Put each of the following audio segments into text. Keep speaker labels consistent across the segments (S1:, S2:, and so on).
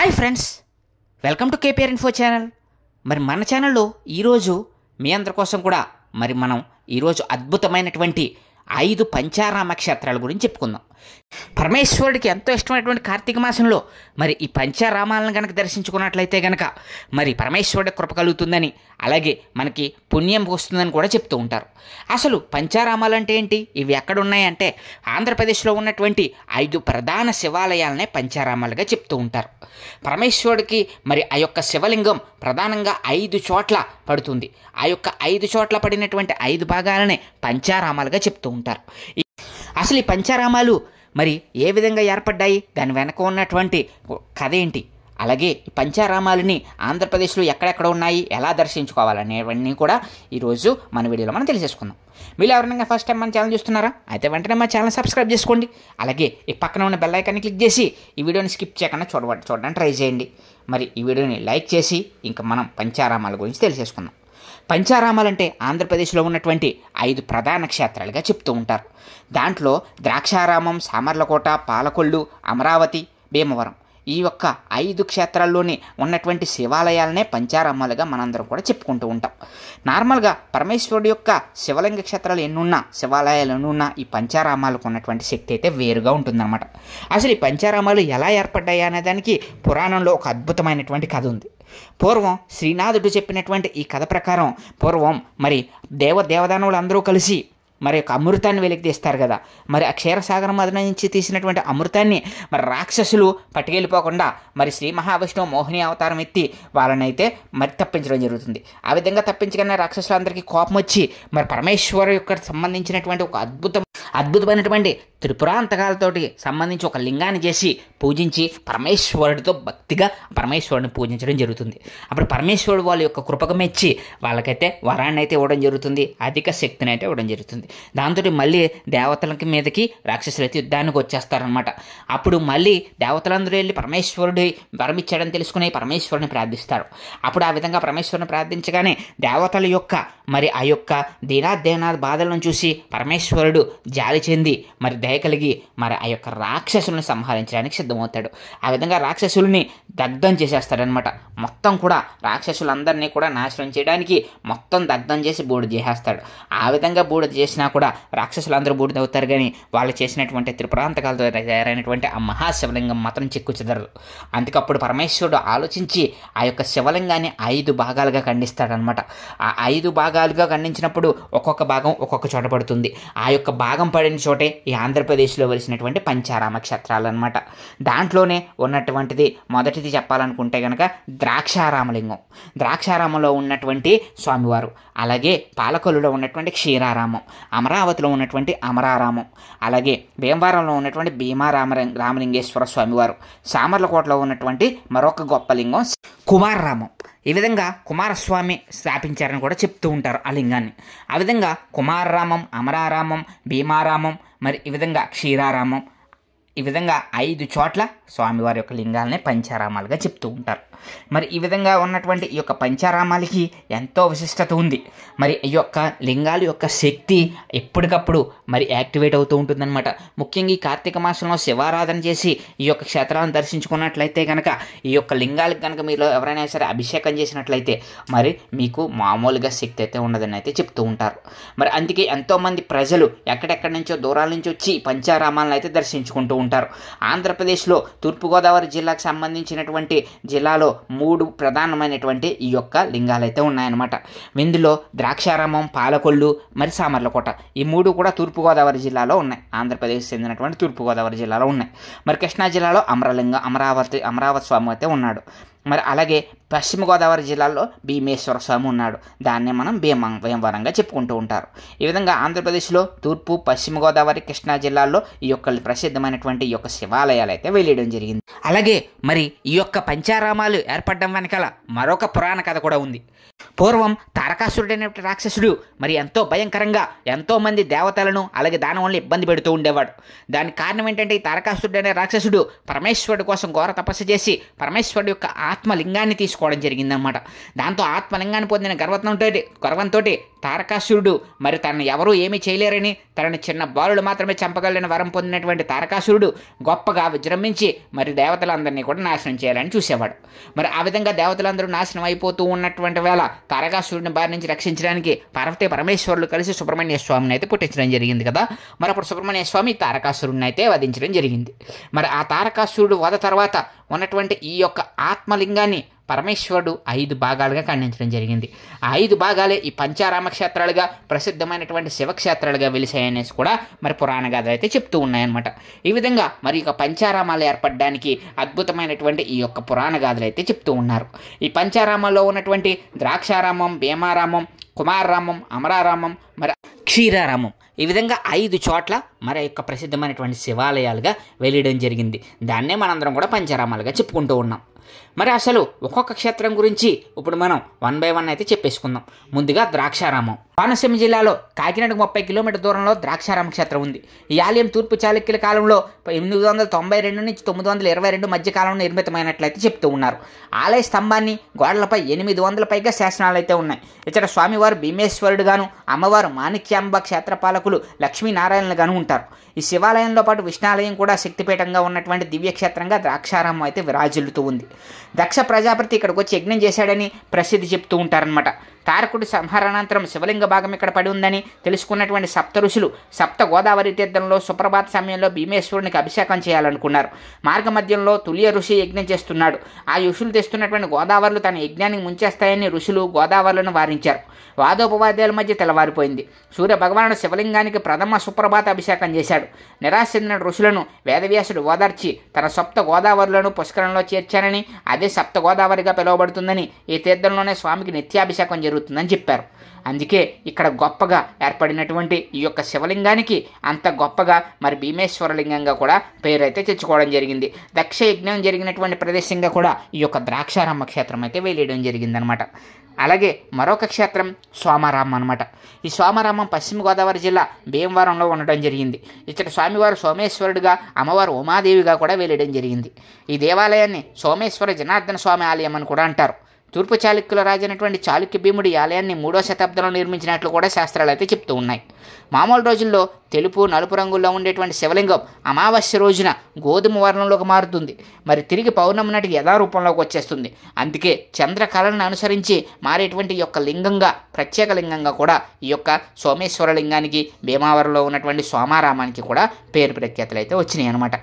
S1: hi friends welcome to KPR info channel మరి మన ఛానల్లో ఈరోజు మీ అందరి కోసం కూడా మరి మనం ఈరోజు అద్భుతమైనటువంటి ఐదు పంచారామ క్షేత్రాల గురించి చెప్పుకుందాం పరమేశ్వరుడికి ఎంతో ఇష్టమైనటువంటి కార్తీక మాసంలో మరి ఈ పంచారామాలను కనుక దర్శించుకున్నట్లయితే కనుక మరి పరమేశ్వరుడి కృప కలుగుతుందని అలాగే మనకి పుణ్యం వస్తుందని కూడా చెప్తూ ఉంటారు అసలు పంచారామాలు అంటే ఏంటి ఇవి ఎక్కడ ఉన్నాయంటే ఆంధ్రప్రదేశ్లో ఉన్నటువంటి ఐదు ప్రధాన శివాలయాలనే పంచారామాలుగా చెప్తూ ఉంటారు పరమేశ్వరుడికి మరి ఆ యొక్క శివలింగం ప్రధానంగా ఐదు చోట్ల పడుతుంది ఆ యొక్క ఐదు చోట్ల పడినటువంటి ఐదు భాగాలనే పంచారామాలుగా చెప్తూ ఉంటారు అసలు ఈ పంచారామాలు మరి ఏ విధంగా ఏర్పడ్డాయి దాని వెనక ఉన్నటువంటి కథ ఏంటి అలాగే పంచారామాలని ఆంధ్రప్రదేశ్లో ఎక్కడెక్కడ ఉన్నాయి ఎలా దర్శించుకోవాలనేవన్నీ కూడా ఈరోజు మన వీడియోలో మనం తెలిసేసుకుందాం మీరు ఎవరైనా ఫస్ట్ టైం మన ఛానల్ చూస్తున్నారా అయితే వెంటనే మా ఛానల్ సబ్స్క్రైబ్ చేసుకోండి అలాగే ఈ పక్కన ఉన్న బెల్ ఐకాన్ని క్లిక్ చేసి ఈ వీడియోని స్కిప్ చేయకుండా చూడ చూడడానికి ట్రై చేయండి మరి ఈ వీడియోని లైక్ చేసి ఇంకా మనం పంచారామాల గురించి తెలిసేసుకుందాం పంచారామాలంటే ఆంధ్రప్రదేశ్లో ఉన్నటువంటి ఐదు ప్రధాన క్షేత్రాలుగా చెప్తూ ఉంటారు దాంట్లో ద్రాక్షారామం సామర్లకోట పాలకొల్లు అమరావతి భీమవరం ఈ యొక్క ఐదు క్షేత్రాల్లోని ఉన్నటువంటి శివాలయాలనే పంచారామాలుగా మనందరం కూడా చెప్పుకుంటూ ఉంటాం నార్మల్గా పరమేశ్వరుడు యొక్క శివలింగ క్షేత్రాలు ఎన్నున్నా శివాలయాలు ఎన్నున్నా ఈ పంచారామాలకు ఉన్నటువంటి శక్తి అయితే వేరుగా ఉంటుందన్నమాట అసలు ఈ పంచారామాలు ఎలా ఏర్పడ్డాయి అనే దానికి పురాణంలో ఒక అద్భుతమైనటువంటి కథ ఉంది పూర్వం శ్రీనాథుడు చెప్పినటువంటి ఈ కథ ప్రకారం పూర్వం మరి దేవ అందరూ కలిసి మరి యొక్క అమృతాన్ని వెలికి తీస్తారు కదా మరి ఆ క్షీరసాగరం అదన నుంచి తీసినటువంటి అమృతాన్ని మరి రాక్షసులు పట్టుకెళ్ళిపోకుండా మరి శ్రీ మహావిష్ణువు మోహిని అవతారం ఎత్తి వాళ్ళనైతే మరి తప్పించడం జరుగుతుంది ఆ విధంగా తప్పించగానే రాక్షసులందరికీ కోపం వచ్చి మరి పరమేశ్వరు యొక్క సంబంధించినటువంటి ఒక అద్భుతం అద్భుతమైనటువంటి త్రిపురాంతకాలతోటి సంబంధించి ఒక లింగాన్ని చేసి పూజించి పరమేశ్వరుడితో భక్తిగా పరమేశ్వరుడిని పూజించడం జరుగుతుంది అప్పుడు పరమేశ్వరుడు వాళ్ళ యొక్క కృపక మెచ్చి వాళ్ళకైతే వరాన్ని అయితే ఇవ్వడం జరుగుతుంది అధిక శక్తిని అయితే ఇవ్వడం జరుగుతుంది దాంతో మళ్ళీ దేవతలకి మీదకి రాక్షసులు అయితే యుద్ధానికి వచ్చేస్తారనమాట అప్పుడు మళ్ళీ దేవతలందరూ వెళ్ళి పరమేశ్వరుడి వరం ఇచ్చాడని తెలుసుకుని పరమేశ్వరుని ప్రార్థిస్తారు అప్పుడు ఆ విధంగా పరమేశ్వరుని ప్రార్థించగానే దేవతల యొక్క మరి ఆ యొక్క దీనాధ్యయనాథ్ బాధలను చూసి పరమేశ్వరుడు జాలి చెంది మరి దయ కలిగి మరి ఆ యొక్క రాక్షసులను సంహరించడానికి సిద్ధమవుతాడు ఆ విధంగా రాక్షసుల్ని దగ్ధం చేసేస్తాడనమాట మొత్తం కూడా రాక్షసులందరినీ కూడా నాశనం చేయడానికి మొత్తం దగ్ధం చేసి బూడిద చేసేస్తాడు ఆ విధంగా బూడిద చేసినా కూడా రాక్షసులందరూ బూడిద అవుతారు కానీ వాళ్ళు చేసినటువంటి త్రిపురాంతకాలతో తయారైనటువంటి ఆ మహాశివలింగం మాత్రం చెక్కుచెదరదు అందుకప్పుడు పరమేశ్వరుడు ఆలోచించి ఆ యొక్క శివలింగాన్ని ఐదు భాగాలుగా ఖండిస్తాడనమాట ఆ ఐదు భాగాలుగా ఖండించినప్పుడు ఒక్కొక్క భాగం ఒక్కొక్క చోట పడుతుంది ఆ యొక్క భాగం పడిన చోటే ఈ ఆంధ్రప్రదేశ్లో వలసినటువంటి పంచారామ క్షేత్రాలు అనమాట దాంట్లోనే ఉన్నటువంటిది మొదటిది చెప్పాలనుకుంటే కనుక ద్రాక్షారామలింగం ద్రాక్షారామంలో ఉన్నటువంటి స్వామివారు అలాగే పాలకొల్లులో ఉన్నటువంటి క్షీరారామం అమరావతిలో ఉన్నటువంటి అమరారామం అలాగే భీమవరంలో ఉన్నటువంటి భీమారామ రామలింగేశ్వర స్వామివారు సామర్లకోటలో ఉన్నటువంటి మరొక గొప్ప లింగం కుమారరామం ఈ విధంగా కుమారస్వామి స్థాపించారని కూడా చెప్తూ ఉంటారు ఆ లింగాన్ని ఆ విధంగా కుమారరామం అమరారామం భీమారామం మరి ఈ విధంగా క్షీరారామం ఈ విధంగా ఐదు చోట్ల స్వామివారి యొక్క లింగాలని పంచారామాలుగా చెప్తూ ఉంటారు మరి ఈ విధంగా ఉన్నటువంటి ఈ యొక్క పంచారామాలకి ఎంతో విశిష్టత ఉంది మరి ఈ యొక్క లింగాల యొక్క శక్తి ఎప్పటికప్పుడు మరి యాక్టివేట్ అవుతూ ఉంటుందన్నమాట ముఖ్యంగా ఈ కార్తీక మాసంలో శివారాధన చేసి ఈ యొక్క క్షేత్రాలను దర్శించుకున్నట్లయితే కనుక ఈ యొక్క లింగాలకు కనుక మీరు ఎవరైనా సరే అభిషేకం చేసినట్లయితే మరి మీకు మామూలుగా శక్తి అయితే ఉండదని అయితే చెప్తూ ఉంటారు మరి అందుకే ఎంతోమంది ప్రజలు ఎక్కడెక్కడి నుంచో దూరాల నుంచి వచ్చి పంచారామాలను అయితే దర్శించుకుంటూ ఉంటారు అంటారు ఆంధ్రప్రదేశ్లో తూర్పుగోదావరి జిల్లాకు సంబంధించినటువంటి జిల్లాలో మూడు ప్రధానమైనటువంటి ఈ యొక్క లింగాలైతే ఉన్నాయన్నమాట ఇందులో ద్రాక్షారామం పాలకొల్లు మరి సామర్లకోట ఈ మూడు కూడా తూర్పుగోదావరి జిల్లాలో ఉన్నాయి ఆంధ్రప్రదేశ్ చెందినటువంటి తూర్పుగోదావరి జిల్లాలో ఉన్నాయి మరి కృష్ణా జిల్లాలో అమరలింగ అమరావతి అమరావతి స్వామి అయితే ఉన్నాడు మరి అలాగే పశ్చిమ గోదావరి జిల్లాలో భీమేశ్వర స్వామి ఉన్నాడు దాన్నే మనం భీమ భీమవరంగా చెప్పుకుంటూ ఉంటారు ఈ విధంగా ఆంధ్రప్రదేశ్లో తూర్పు పశ్చిమ గోదావరి కృష్ణా జిల్లాల్లో ఈ యొక్క ప్రసిద్ధమైనటువంటి ఈ యొక్క శివాలయాలు అయితే వెళ్ళడం జరిగింది అలాగే మరి ఈ యొక్క పంచారామాలు ఏర్పడడం వెనకాల మరొక పురాణ కథ కూడా ఉంది పూర్వం తారకాసురుడు అనేటువంటి రాక్షసుడు మరి ఎంతో భయంకరంగా ఎంతో మంది దేవతలను అలాగే దానవులను ఇబ్బంది పెడుతూ ఉండేవాడు దానికి కారణం ఏంటంటే ఈ తారకాసురుడు అనే రాక్షసుడు పరమేశ్వరుడు కోసం ఘోర తపస్సు చేసి పరమేశ్వరుడు యొక్క ఆత్మ ఆత్మలింగాన్ని తీసుకోవడం జరిగిందనమాట దాంతో ఆత్మలింగాన్ని పొందిన గర్వంతో గర్వంతో తారకాసురుడు మరి తనను ఎవరూ ఏమీ చేయలేరని తనని చిన్న బాలుడు మాత్రమే చంపగలని వరం పొందినటువంటి తారకాసురుడు గొప్పగా విజృంభించి మరి దేవతలందరినీ కూడా నాశనం చేయాలని చూసేవాడు మరి ఆ విధంగా దేవతలందరూ నాశనం అయిపోతూ ఉన్నటువంటి వేళ తారకాసురుడిని బారి నుంచి రక్షించడానికి పార్వతి పరమేశ్వరులు కలిసి సుబ్రహ్మణ్య స్వామిని అయితే పుట్టించడం జరిగింది కదా మరి అప్పుడు సుబ్రహ్మణ్య స్వామి తారకాసురుడిని అయితే వధించడం జరిగింది మరి ఆ తారకాసురుడు వధ తర్వాత ఉన్నటువంటి ఈ యొక్క ఆత్మలింగాన్ని పరమేశ్వరుడు ఐదు భాగాలుగా ఖండించడం జరిగింది ఆ ఐదు భాగాలే ఈ పంచారామ క్షేత్రాలుగా ప్రసిద్ధమైనటువంటి శివక్షేత్రాలుగా వెలిసాయనేసి కూడా మరి పురాణ గాథలు అయితే చెప్తూ ఉన్నాయన్నమాట ఈ విధంగా మరి యొక్క పంచారామాలు ఏర్పడడానికి అద్భుతమైనటువంటి ఈ యొక్క పురాణ గాథలు అయితే చెప్తూ ఉన్నారు ఈ పంచారామాల్లో ఉన్నటువంటి ద్రాక్షారామం భీమారామం కుమారరామం అమరారామం మరి క్షీరారామం ఈ విధంగా ఐదు చోట్ల మరి యొక్క ప్రసిద్ధమైనటువంటి శివాలయాలుగా వెళ్ళడం జరిగింది దాన్నే మనందరం కూడా పంచరామాలుగా చెప్పుకుంటూ ఉన్నాం మరి అసలు ఒక్కొక్క క్షేత్రం గురించి ఇప్పుడు మనం వన్ బై వన్ అయితే చెప్పేసుకుందాం ముందుగా ద్రాక్షారామం కోనసీమ జిల్లాలో కాకినాడకు ముప్పై కిలోమీటర్ దూరంలో ద్రాక్షారామ క్షేత్రం ఉంది ఈ ఆలయం తూర్పు చాళుక్యుల కాలంలో ఎనిమిది వందల తొంభై రెండు నుంచి తొమ్మిది వందల ఇరవై రెండు మధ్య కాలంలో నిర్మితమైనట్లయితే చెప్తూ ఉన్నారు ఆలయ స్తంభాన్ని గోడలపై ఎనిమిది వందల పైగా శాసనాలు అయితే ఉన్నాయి ఇక్కడ స్వామివారు భీమేశ్వరుడు గాను అమ్మవారు మాణిక్యాంబ క్షేత్రపాలకులు లక్ష్మీనారాయణలు గాను ఉంటారు ఈ శివాలయంతో పాటు విష్ణాలయం కూడా శక్తిపీఠంగా ఉన్నటువంటి దివ్యక్షేత్రంగా ద్రాక్షారామం అయితే విరాజిల్లుతూ ఉంది దక్ష ప్రజాపతి ఇక్కడికి వచ్చి యజ్ఞం చేశాడని ప్రసిద్ధి చెప్తూ ఉంటారనమాట తారకుడి సంహరణానంతరం శివలింగ భాగం ఇక్కడ పడి ఉందని తెలుసుకున్నటువంటి సప్త ఋషులు సప్త గోదావరి తీర్థంలో సుప్రభాత సమయంలో భీమేశ్వరునికి అభిషేకం చేయాలనుకున్నారు మార్గ మధ్యంలో తులియ ఋషి యజ్ఞం చేస్తున్నాడు ఆ ఋషులు తెస్తున్నటువంటి గోదావరులు తన యజ్ఞానికి ముంచేస్తాయని ఋషులు గోదావరులను వారించారు వాదోపవాదాల మధ్య తెల్లవారిపోయింది సూర్య భగవానుడు శివలింగానికి ప్రథమ సుప్రభాత అభిషేకం చేశాడు నిరాశ చెందిన ఋషులను వేదవ్యాసుడు ఓదార్చి తన సప్త గోదావరులను పుష్కరంలో చేర్చానని అదే సప్త గోదావరిగా పిలువబడుతుందని ఈ తీర్థంలోనే స్వామికి నిత్యాభిషేకం జరుగుతుంది జరుగుతుందని చెప్పారు అందుకే ఇక్కడ గొప్పగా ఏర్పడినటువంటి ఈ యొక్క శివలింగానికి అంత గొప్పగా మరి భీమేశ్వరలింగంగా కూడా పేరు అయితే తెచ్చుకోవడం జరిగింది దక్ష యజ్ఞం జరిగినటువంటి ప్రదేశంగా కూడా ఈ యొక్క ద్రాక్షారామ క్షేత్రం అయితే వెలియడం జరిగిందనమాట అలాగే మరొక క్షేత్రం సోమారామం అనమాట ఈ సోమారామం పశ్చిమ గోదావరి జిల్లా భీమవరంలో ఉండడం జరిగింది ఇక్కడ స్వామివారు సోమేశ్వరుడిగా అమ్మవారు ఉమాదేవిగా కూడా వెళ్ళడం జరిగింది ఈ దేవాలయాన్ని సోమేశ్వర జనార్దన స్వామి ఆలయం అని కూడా అంటారు తూర్పు చాళుక్యుల రాజైనటువంటి చాళుక్య భీముడి ఆలయాన్ని మూడో శతాబ్దంలో నిర్మించినట్లు కూడా శాస్త్రాలు అయితే చెప్తూ ఉన్నాయి మామూలు రోజుల్లో తెలుపు నలుపు రంగుల్లో ఉండేటువంటి శివలింగం అమావాస్య రోజున గోధుమ వర్ణంలోకి మారుతుంది మరి తిరిగి పౌర్ణమి నాటికి యథారూపంలోకి వచ్చేస్తుంది అందుకే చంద్రకళను అనుసరించి మారేటువంటి యొక్క లింగంగా ప్రత్యేక లింగంగా కూడా ఈ యొక్క సోమేశ్వర లింగానికి భీమావరంలో ఉన్నటువంటి సోమారామానికి కూడా పేరు ప్రఖ్యాతులు అయితే వచ్చినాయి అనమాట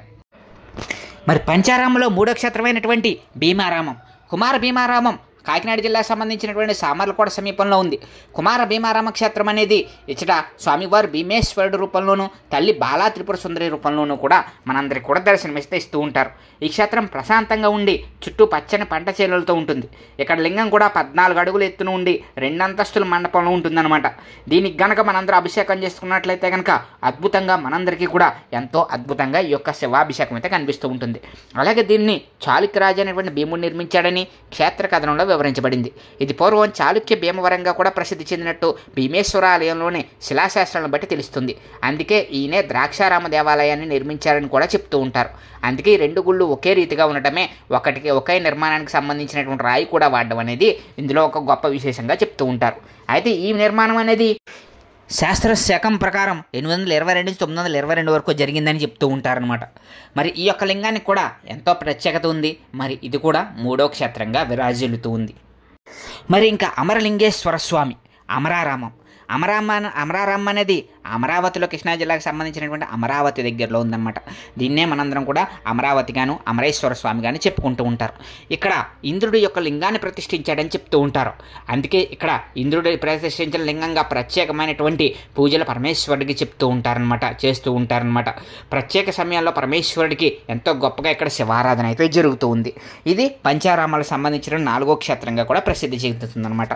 S1: మరి పంచారామంలో మూడో క్షేత్రమైనటువంటి భీమారామం కుమార భీమారామం కాకినాడ జిల్లాకు సంబంధించినటువంటి సామర్లకోట సమీపంలో ఉంది కుమార భీమారామ క్షేత్రం అనేది ఇచ్చట స్వామివారు భీమేశ్వరుడు రూపంలోనూ తల్లి బాలా త్రిపుర సుందరి రూపంలోనూ కూడా మనందరికీ కూడా దర్శనమిస్తే ఇస్తూ ఉంటారు ఈ క్షేత్రం ప్రశాంతంగా ఉండి చుట్టూ పచ్చని పంట చేలులతో ఉంటుంది ఇక్కడ లింగం కూడా పద్నాలుగు అడుగులు ఎత్తున ఉండి రెండు అంతస్తుల మండపంలో ఉంటుందన్నమాట దీనికి గనక మనందరూ అభిషేకం చేసుకున్నట్లయితే కనుక అద్భుతంగా మనందరికీ కూడా ఎంతో అద్భుతంగా ఈ యొక్క శివాభిషేకం అయితే కనిపిస్తూ ఉంటుంది అలాగే దీన్ని చాళుక్యరాజు అనేటువంటి భీముడు నిర్మించాడని క్షేత్ర కథనంలో వివరించబడింది ఇది పూర్వం చాళుక్య భీమవరంగా కూడా ప్రసిద్ధి చెందినట్టు భీమేశ్వరాలయంలోని శిలాశాస్త్రాలను బట్టి తెలుస్తుంది అందుకే ఈయనే ద్రాక్షారామ దేవాలయాన్ని నిర్మించారని కూడా చెప్తూ ఉంటారు అందుకే ఈ రెండు గుళ్ళు ఒకే రీతిగా ఉండటమే ఒకటికి ఒకే నిర్మాణానికి సంబంధించినటువంటి రాయి కూడా వాడడం అనేది ఇందులో ఒక గొప్ప విశేషంగా చెప్తూ ఉంటారు అయితే ఈ నిర్మాణం అనేది శాస్త్ర శకం ప్రకారం ఎనిమిది వందల ఇరవై రెండు నుంచి తొమ్మిది వందల ఇరవై రెండు వరకు జరిగిందని చెప్తూ ఉంటారనమాట మరి ఈ యొక్క లింగానికి కూడా ఎంతో ప్రత్యేకత ఉంది మరి ఇది కూడా మూడో క్షేత్రంగా విరాజిల్లుతూ ఉంది మరి ఇంకా అమరలింగేశ్వర స్వామి అమరారామం అమరామ్మ అమరారమ్మ అనేది అమరావతిలో కృష్ణా జిల్లాకు సంబంధించినటువంటి అమరావతి దగ్గరలో ఉందన్నమాట దీన్నే మనందరం కూడా అమరావతి గాను అమరేశ్వర స్వామి గాని చెప్పుకుంటూ ఉంటారు ఇక్కడ ఇంద్రుడి యొక్క లింగాన్ని ప్రతిష్ఠించాడని చెప్తూ ఉంటారు అందుకే ఇక్కడ ఇంద్రుడి ప్రతిష్ఠించిన లింగంగా ప్రత్యేకమైనటువంటి పూజలు పరమేశ్వరుడికి చెప్తూ ఉంటారనమాట చేస్తూ ఉంటారనమాట ప్రత్యేక సమయాల్లో పరమేశ్వరుడికి ఎంతో గొప్పగా ఇక్కడ శివారాధన అయితే జరుగుతూ ఉంది ఇది పంచారామాలకు సంబంధించిన నాలుగో క్షేత్రంగా కూడా ప్రసిద్ధి చెందుతుందనమాట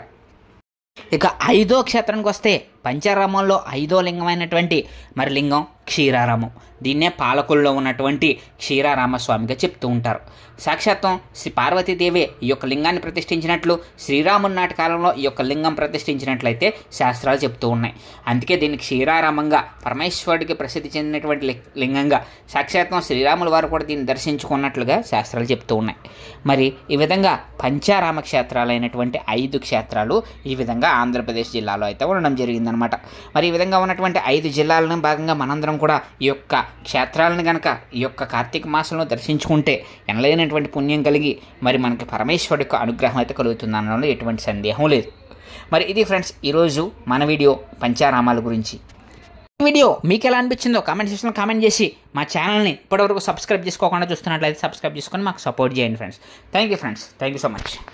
S1: ఇక ఐదో క్షేత్రానికి వస్తే పంచారామంలో ఐదో లింగమైనటువంటి మరి లింగం క్షీరారామం దీన్నే పాలకుల్లో ఉన్నటువంటి క్షీరారామస్వామిగా చెప్తూ ఉంటారు సాక్షాత్వం శ్రీ పార్వతీదేవే ఈ యొక్క లింగాన్ని ప్రతిష్ఠించినట్లు శ్రీరాముని నాటి కాలంలో ఈ యొక్క లింగం ప్రతిష్ఠించినట్లయితే శాస్త్రాలు చెప్తూ ఉన్నాయి అందుకే దీన్ని క్షీరారామంగా పరమేశ్వరుడికి ప్రసిద్ధి చెందినటువంటి లింగంగా సాక్షాత్వం శ్రీరాముల వారు కూడా దీన్ని దర్శించుకున్నట్లుగా శాస్త్రాలు చెప్తూ ఉన్నాయి మరి ఈ విధంగా పంచారామ క్షేత్రాలైనటువంటి ఐదు క్షేత్రాలు ఈ విధంగా ఆంధ్రప్రదేశ్ జిల్లాలో అయితే ఉండడం జరిగిందనమాట మరి ఈ విధంగా ఉన్నటువంటి ఐదు జిల్లాలను భాగంగా మనందరం అందరం కూడా ఈ యొక్క క్షేత్రాలను గనక ఈ యొక్క కార్తీక మాసంలో దర్శించుకుంటే ఎనలేనటువంటి పుణ్యం కలిగి మరి మనకి పరమేశ్వరుడి యొక్క అనుగ్రహం అయితే కలుగుతుంది అనడంలో ఎటువంటి సందేహం లేదు మరి ఇది ఫ్రెండ్స్ ఈరోజు మన వీడియో పంచారామాల గురించి ఈ వీడియో మీకు ఎలా అనిపించిందో కామెంట్ సెక్షన్లో కామెంట్ చేసి మా ఛానల్ని ఇప్పటివరకు సబ్స్క్రైబ్ చేసుకోకుండా చూస్తున్నట్లయితే సబ్స్క్రైబ్ చేసుకొని మాకు సపోర్ట్ చేయండి friends thank you friends thank you so much